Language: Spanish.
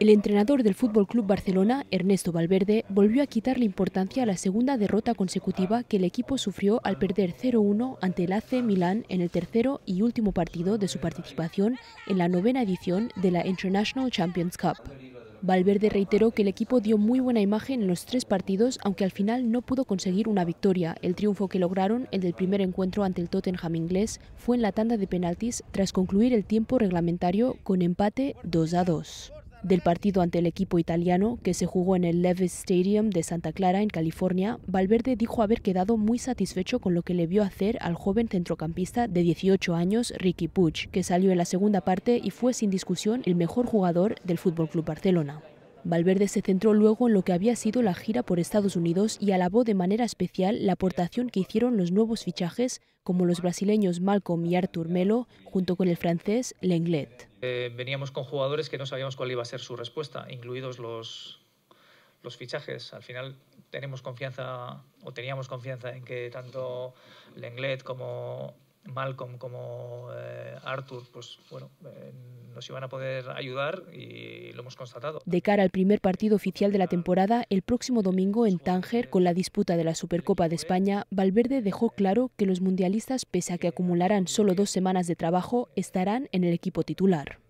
El entrenador del Fútbol Club Barcelona, Ernesto Valverde, volvió a quitarle importancia a la segunda derrota consecutiva que el equipo sufrió al perder 0-1 ante el AC Milán en el tercero y último partido de su participación en la novena edición de la International Champions Cup. Valverde reiteró que el equipo dio muy buena imagen en los tres partidos, aunque al final no pudo conseguir una victoria. El triunfo que lograron, el del primer encuentro ante el Tottenham inglés, fue en la tanda de penaltis tras concluir el tiempo reglamentario con empate 2 2 del partido ante el equipo italiano que se jugó en el Levis Stadium de Santa Clara, en California, Valverde dijo haber quedado muy satisfecho con lo que le vio hacer al joven centrocampista de 18 años, Ricky Puig, que salió en la segunda parte y fue sin discusión el mejor jugador del FC Barcelona. Valverde se centró luego en lo que había sido la gira por Estados Unidos y alabó de manera especial la aportación que hicieron los nuevos fichajes como los brasileños Malcolm y Arthur Melo junto con el francés Lenglet. Eh, veníamos con jugadores que no sabíamos cuál iba a ser su respuesta, incluidos los, los fichajes. Al final tenemos confianza o teníamos confianza en que tanto Lenglet como Malcolm como eh, Arthur, pues bueno, eh, nos iban a poder ayudar y lo hemos constatado. De cara al primer partido oficial de la temporada, el próximo domingo en Tánger, con la disputa de la Supercopa de España, Valverde dejó claro que los mundialistas, pese a que acumularán solo dos semanas de trabajo, estarán en el equipo titular.